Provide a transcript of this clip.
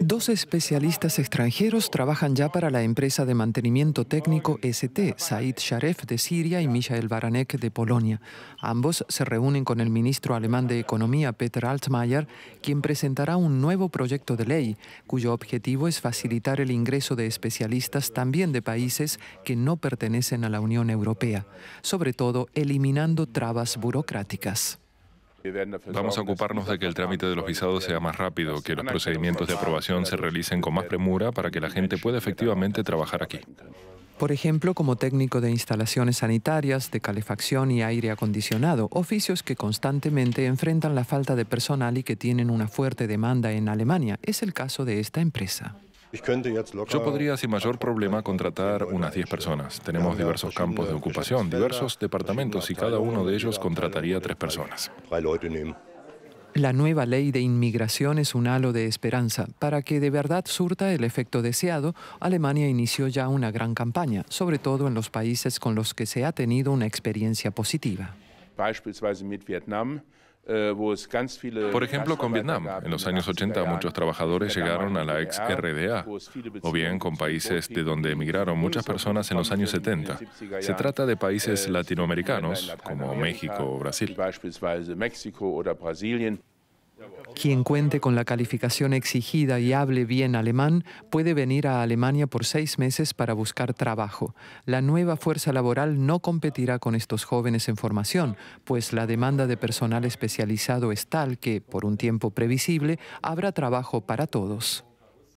Dos especialistas extranjeros trabajan ya para la empresa de mantenimiento técnico ST, Said Sharef de Siria y Michael Baranek de Polonia. Ambos se reúnen con el ministro alemán de Economía, Peter Altmaier, quien presentará un nuevo proyecto de ley, cuyo objetivo es facilitar el ingreso de especialistas también de países que no pertenecen a la Unión Europea, sobre todo eliminando trabas burocráticas. Vamos a ocuparnos de que el trámite de los visados sea más rápido, que los procedimientos de aprobación se realicen con más premura para que la gente pueda efectivamente trabajar aquí. Por ejemplo, como técnico de instalaciones sanitarias, de calefacción y aire acondicionado, oficios que constantemente enfrentan la falta de personal y que tienen una fuerte demanda en Alemania. Es el caso de esta empresa. Yo podría sin mayor problema contratar unas 10 personas. Tenemos diversos campos de ocupación, diversos departamentos y cada uno de ellos contrataría tres personas. La nueva ley de inmigración es un halo de esperanza. Para que de verdad surta el efecto deseado, Alemania inició ya una gran campaña, sobre todo en los países con los que se ha tenido una experiencia positiva. Beispielsweise mit Vietnam eh, pues, Por ejemplo, con Vietnam, en los años 80 muchos trabajadores llegaron a la ex RDA, pues, o bien con países de donde emigraron muchas personas en los años 70. Se trata de países äh, latinoamericanos, como México o Brasil. Quien cuente con la calificación exigida y hable bien alemán puede venir a Alemania por seis meses para buscar trabajo. La nueva fuerza laboral no competirá con estos jóvenes en formación, pues la demanda de personal especializado es tal que, por un tiempo previsible, habrá trabajo para todos.